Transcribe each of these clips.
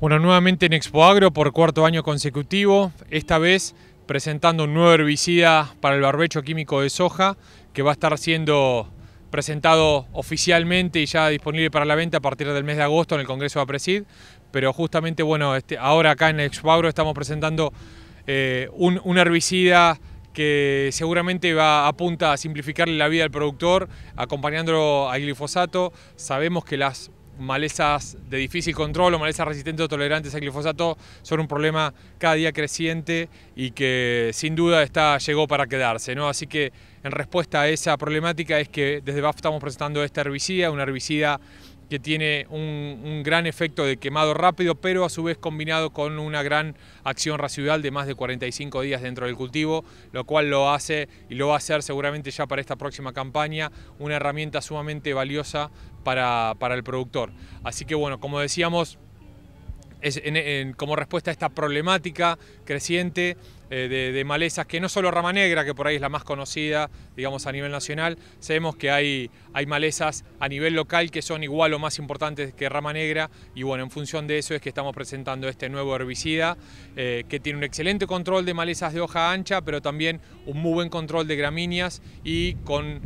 Bueno, nuevamente en Expoagro por cuarto año consecutivo, esta vez presentando un nuevo herbicida para el barbecho químico de soja que va a estar siendo presentado oficialmente y ya disponible para la venta a partir del mes de agosto en el Congreso de Apresid, pero justamente bueno, este, ahora acá en Expo Agro estamos presentando eh, un, herbicida que seguramente va, apunta a simplificarle la vida al productor, acompañándolo al glifosato. Sabemos que las malezas de difícil control o malezas resistentes o tolerantes al glifosato son un problema cada día creciente y que sin duda está, llegó para quedarse. ¿no? Así que en respuesta a esa problemática es que desde BAF estamos presentando esta herbicida, una herbicida que tiene un, gran efecto de quemado rápido, pero a su vez combinado con una gran acción residual de más de 45 días dentro del cultivo, lo cual lo hace y lo va a hacer seguramente ya para esta próxima campaña una herramienta sumamente valiosa para, para el productor. Así que bueno, como decíamos, como respuesta a esta problemática creciente eh, de, malezas, que no solo Rama Negra, que por ahí es la más conocida, digamos, a nivel nacional, sabemos que hay, hay malezas a nivel local que son igual o más importantes que Rama Negra, y bueno, en función de eso es que estamos presentando este nuevo herbicida, eh, que tiene un excelente control de malezas de hoja ancha, pero también un muy buen control de gramíneas y con,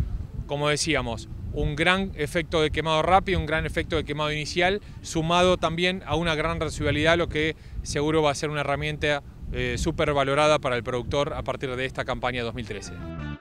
como decíamos, un gran efecto de quemado rápido, un gran efecto de quemado inicial, sumado también a una gran residualidad, lo que seguro va a ser una herramienta eh, supervalorada súper valorada para el productor a partir de esta campaña 2013.